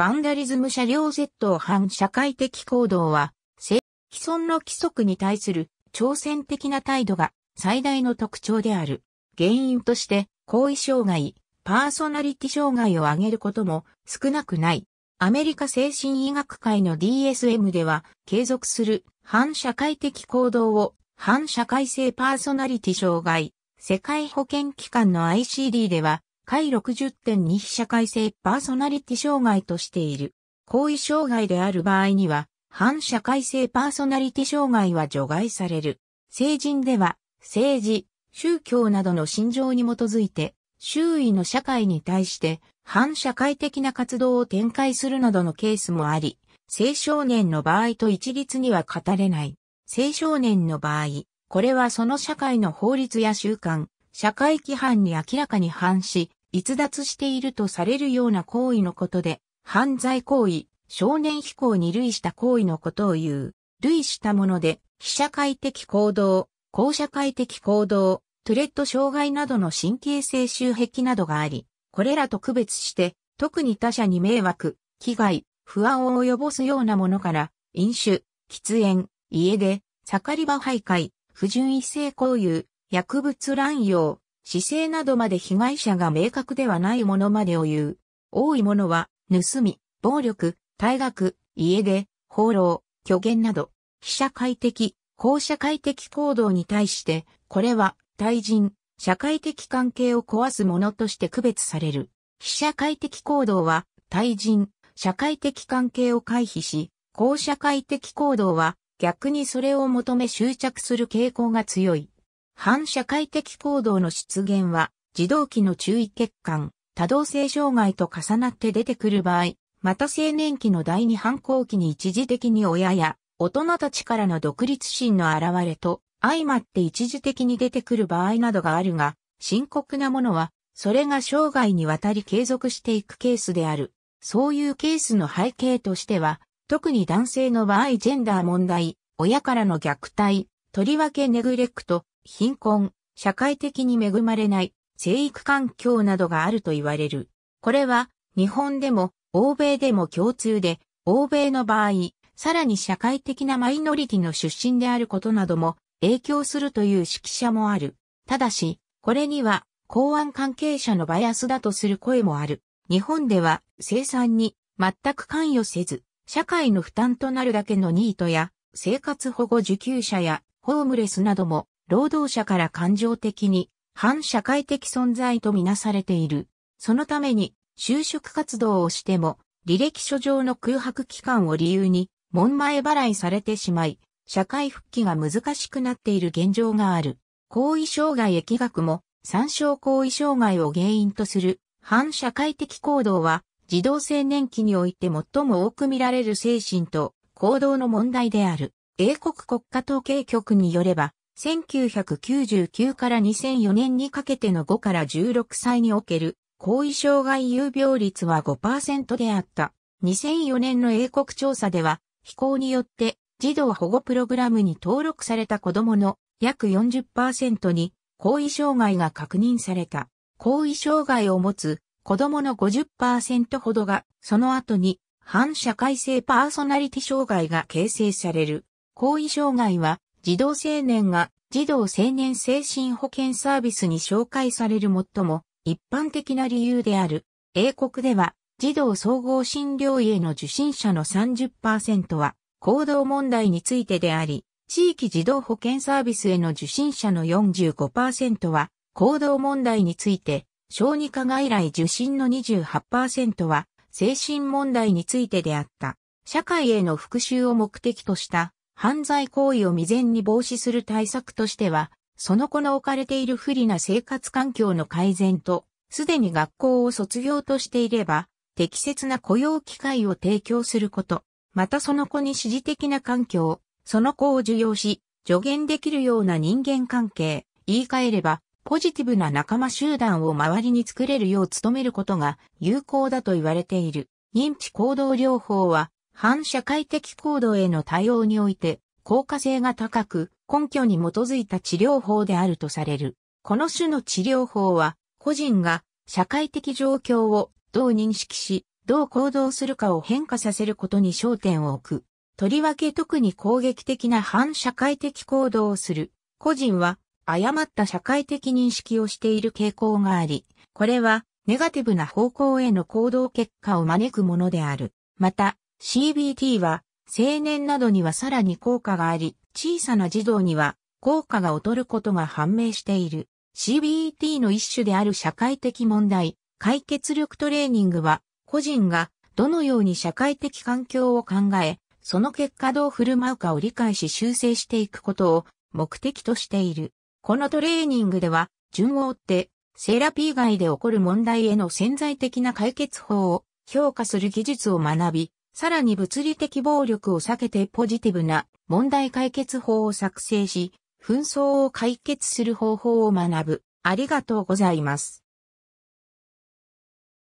バンダリズム車両窃盗犯社会的行動は、既存の規則に対する挑戦的な態度が最大の特徴である。原因として、行為障害、パーソナリティ障害を挙げることも少なくない。アメリカ精神医学会の DSM では、継続する反社会的行動を反社会性パーソナリティ障害、世界保健機関の ICD では下60.2被社会性パーソナリティ障害としている。行為障害である場合には、反社会性パーソナリティ障害は除外される。成人では、政治、宗教などの信条に基づいて、周囲の社会に対して反社会的な活動を展開するなどのケースもあり、青少年の場合と一律には語れない。青少年の場合、これはその社会の法律や習慣、社会規範に明らかに反し、逸脱しているとされるような行為のことで、犯罪行為、少年非行に類した行為のことを言う。類したもので、非社会的行動、公社会的行動、トゥレット障害などの神経性周壁などがあり、これらと区別して、特に他者に迷惑、危害、不安を及ぼすようなものから、飲酒、喫煙、家出、盛り場徘徊、不純異性交友、薬物乱用、姿勢などまで被害者が明確ではないものまでを言う。多いものは、盗み、暴力、退学、家出、放浪、虚言など、非社会的、公社会的行動に対して、これは、対人、社会的関係を壊すものとして区別される。非社会的行動は、対人、社会的関係を回避し、公社会的行動は、逆にそれを求め執着する傾向が強い。反社会的行動の出現は、自動期の注意欠陥、多動性障害と重なって出てくる場合、また青年期の第二反抗期に一時的に親や大人たちからの独立心の現れと相まって一時的に出てくる場合などがあるが、深刻なものは、それが生涯にわたり継続していくケースである。そういうケースの背景としては、特に男性の場合ジェンダー問題、親からの虐待、とりわけネグレクト、貧困、社会的に恵まれない生育環境などがあると言われる。これは日本でも欧米でも共通で、欧米の場合、さらに社会的なマイノリティの出身であることなども影響するという指揮者もある。ただし、これには公安関係者のバイアスだとする声もある。日本では生産に全く関与せず、社会の負担となるだけのニートや生活保護受給者やホームレスなども労働者から感情的に反社会的存在とみなされている。そのために就職活動をしても履歴書上の空白期間を理由に門前払いされてしまい、社会復帰が難しくなっている現状がある。後遺障害疫学も参照後遺障害を原因とする反社会的行動は児童青年期において最も多く見られる精神と行動の問題である。英国国家統計局によれば、1999から2004年にかけての5から16歳における後遺障害有病率は5%であった。2004年の英国調査では、非行によって児童保護プログラムに登録された子供の約40%に後遺障害が確認された。後遺障害を持つ子供の50%ほどがその後に反社会性パーソナリティ障害が形成される。後遺障害は児童青年が児童青年精神保健サービスに紹介される最も一般的な理由である。英国では児童総合診療医への受診者の30%は行動問題についてであり、地域児童保健サービスへの受診者の45%は行動問題について、小児科外来受診の28%は精神問題についてであった。社会への復讐を目的とした犯罪行為を未然に防止する対策としては、その子の置かれている不利な生活環境の改善と、すでに学校を卒業としていれば、適切な雇用機会を提供すること、またその子に支持的な環境、その子を受容し、助言できるような人間関係、言い換えれば、ポジティブな仲間集団を周りに作れるよう努めることが有効だと言われている。認知行動療法は、反社会的行動への対応において、効果性が高く、根拠に基づいた治療法であるとされる。この種の治療法は、個人が社会的状況をどう認識し、どう行動するかを変化させることに焦点を置く。とりわけ特に攻撃的な反社会的行動をする。個人は誤った社会的認識をしている傾向があり、これはネガティブな方向への行動結果を招くものである。また、CBT は青年などにはさらに効果があり、小さな児童には効果が劣ることが判明している。CBT の一種である社会的問題、解決力トレーニングは、個人がどのように社会的環境を考え、その結果どう振る舞うかを理解し修正していくことを目的としている。このトレーニングでは、順を追って、セラピー外で起こる問題への潜在的な解決法を評価する技術を学び、さらに物理的暴力を避けてポジティブな問題解決法を作成し、紛争を解決する方法を学ぶ。ありがとうございます。